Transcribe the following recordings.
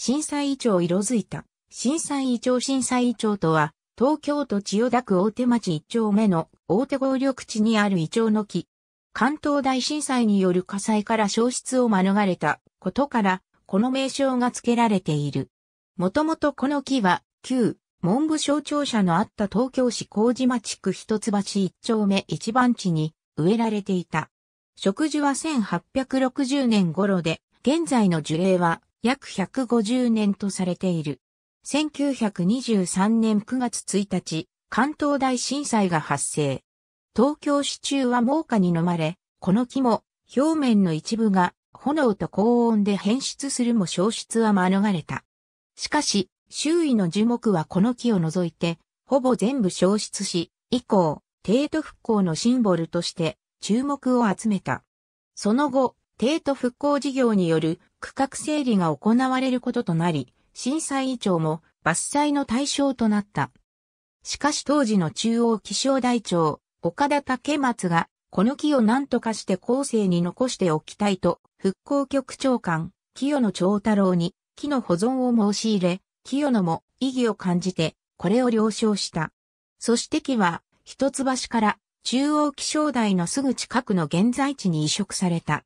震災遺長色づいた。震災遺長震災遺長とは、東京都千代田区大手町一丁目の大手合緑地にあるイチの木。関東大震災による火災から消失を免れたことから、この名称が付けられている。もともとこの木は、旧文部省庁舎のあった東京市麹町区一橋一丁目一番地に植えられていた。植樹は1860年頃で、現在の樹齢は約150年とされている。1923年9月1日、関東大震災が発生。東京市中は猛火に飲まれ、この木も表面の一部が炎と高温で変質するも消失は免れた。しかし、周囲の樹木はこの木を除いて、ほぼ全部消失し、以降、帝都復興のシンボルとして注目を集めた。その後、帝都復興事業による区画整理が行われることとなり、震災以上も伐採の対象となった。しかし当時の中央気象台長、岡田竹松が、この木を何とかして後世に残しておきたいと、復興局長官、清野長太郎に、木の保存を申し入れ、清野も意義を感じて、これを了承した。そして木は、一橋から中央気象台のすぐ近くの現在地に移植された。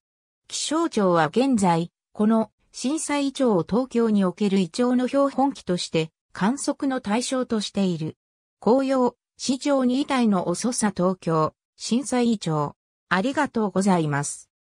気象庁は現在、この震災以上を東京におけるイチョウの標本機として観測の対象としている。紅葉、市場に遺体の遅さ東京、震災以上。ありがとうございます。